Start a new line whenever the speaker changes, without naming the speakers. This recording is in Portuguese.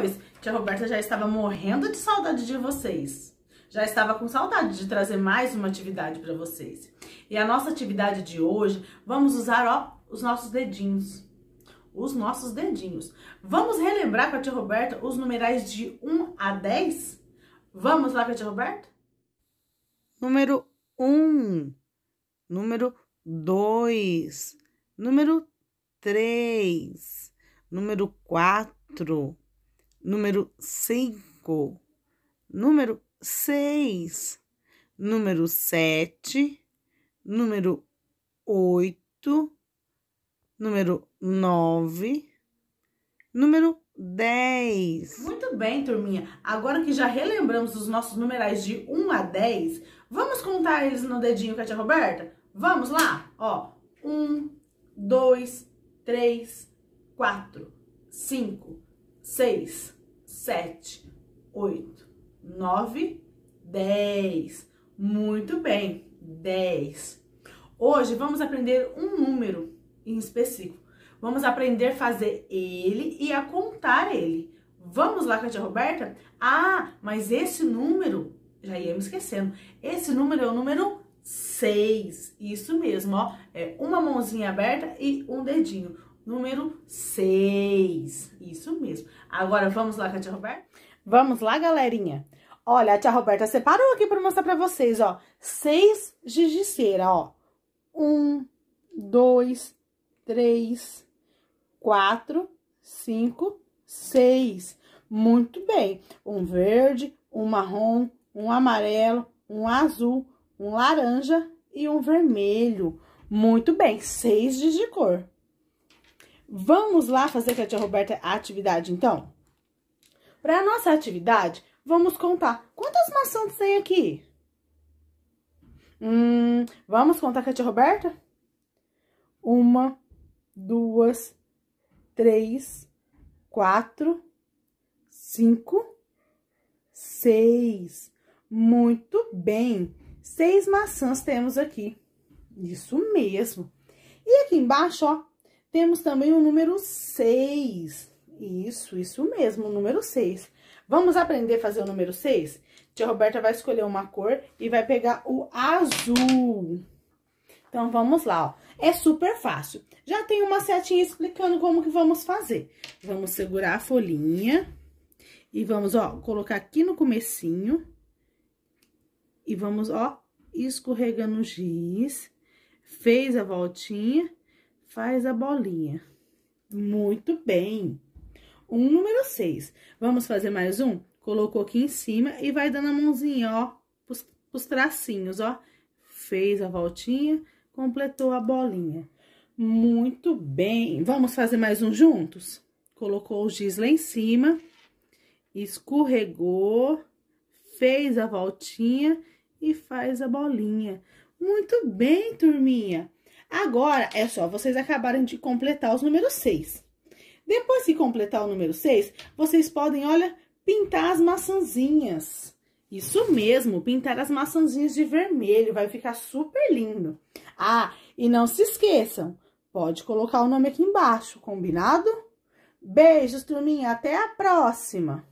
depois, que a Roberta já estava morrendo de saudade de vocês. Já estava com saudade de trazer mais uma atividade para vocês. E a nossa atividade de hoje, vamos usar ó, os nossos dedinhos. Os nossos dedinhos. Vamos relembrar com a tia Roberta os numerais de 1 a 10? Vamos lá com a tia Roberta?
Número 1, número 2, número 3, número 4, número 5, número 6, número 7, número 8, número 9, número 10. Muito bem, turminha.
Agora que já relembramos os nossos numerais de 1 a 10, vamos contar eles no dedinho com a tia Roberta? Vamos lá? Ó, 1, 2, 3, 4, 5, 6, sete, oito, nove, dez. Muito bem, dez. Hoje vamos aprender um número em específico. Vamos aprender a fazer ele e a contar ele. Vamos lá, Cátia Roberta? Ah, mas esse número, já ia me esquecendo, esse número é o número 6. Isso mesmo, ó. É uma mãozinha aberta e um dedinho número 6. Isso mesmo. Agora vamos lá tia Roberta? Vamos lá, galerinha. Olha, a tia Roberta separou aqui para mostrar para vocês, ó. Seis giz de cera, ó. Um, dois, três, quatro, cinco, seis. Muito bem. Um verde, um marrom, um amarelo, um azul, um laranja e um vermelho. Muito bem, seis giz de cor. Vamos lá fazer com a tia Roberta é a atividade, então? Para a nossa atividade, vamos contar quantas maçãs tem aqui. Hum, vamos contar com a tia Roberta? Uma, duas, três, quatro, cinco, seis. Muito bem. Seis maçãs temos aqui. Isso mesmo. E aqui embaixo, ó, temos também o número 6. Isso, isso mesmo, o número 6. Vamos aprender a fazer o número 6? Tia Roberta vai escolher uma cor e vai pegar o azul. Então, vamos lá, ó. É super fácil. Já tem uma setinha explicando como que vamos fazer. Vamos segurar a folhinha e vamos, ó, colocar aqui no comecinho. E vamos, ó, escorregando o giz. Fez a voltinha faz a bolinha. Muito bem. Um número seis Vamos fazer mais um? Colocou aqui em cima e vai dando a mãozinha, ó, pros, pros tracinhos, ó. Fez a voltinha, completou a bolinha. Muito bem. Vamos fazer mais um juntos? Colocou o giz lá em cima, escorregou, fez a voltinha e faz a bolinha. Muito bem, turminha. Agora, é só vocês acabarem de completar os números 6. Depois de completar o número 6, vocês podem, olha, pintar as maçãzinhas. Isso mesmo, pintar as maçãzinhas de vermelho, vai ficar super lindo. Ah, e não se esqueçam, pode colocar o nome aqui embaixo, combinado? Beijos, turminha, até a próxima!